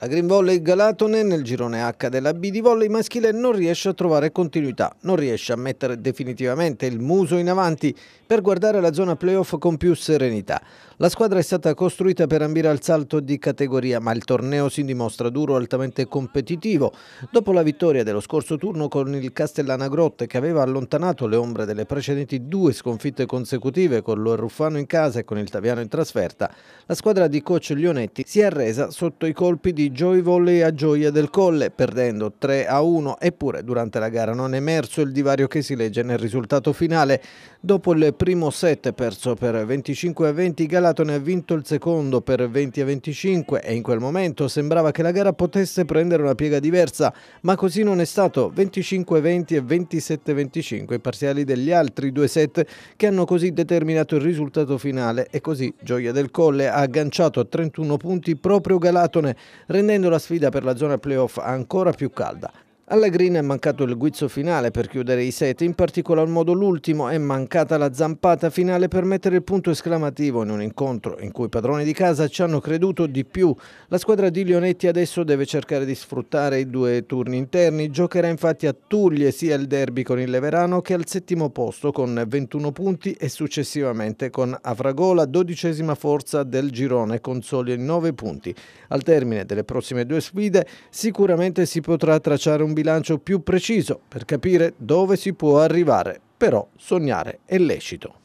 La Green Volley Galatone nel girone H della B di volley maschile non riesce a trovare continuità, non riesce a mettere definitivamente il muso in avanti per guardare la zona playoff con più serenità. La squadra è stata costruita per ambire al salto di categoria, ma il torneo si dimostra duro altamente competitivo. Dopo la vittoria dello scorso turno con il Castellana Grotte che aveva allontanato le ombre delle precedenti due sconfitte consecutive con lo Ruffano in casa e con il Taviano in trasferta, la squadra di coach Lionetti si è arresa sotto i colpi di di Gioivole a Gioia del Colle, perdendo 3 a 1, eppure durante la gara non è emerso il divario che si legge nel risultato finale. Dopo il primo set perso per 25 a 20, Galatone ha vinto il secondo per 20 a 25 e in quel momento sembrava che la gara potesse prendere una piega diversa, ma così non è stato. 25 a 20 e 27 a 25 i parziali degli altri due set che hanno così determinato il risultato finale e così Gioia del Colle ha agganciato 31 punti proprio Galatone, rendendo la sfida per la zona playoff ancora più calda. Alla green è mancato il guizzo finale per chiudere i set, in particolar modo l'ultimo è mancata la zampata finale per mettere il punto esclamativo in un incontro in cui i padroni di casa ci hanno creduto di più. La squadra di Lionetti adesso deve cercare di sfruttare i due turni interni, giocherà infatti a Tuglie sia il derby con il Leverano che al settimo posto con 21 punti e successivamente con Avragola, dodicesima forza del girone con soli 9 punti. Al termine delle prossime due sfide sicuramente si potrà tracciare un bilancio più preciso per capire dove si può arrivare, però sognare è lecito.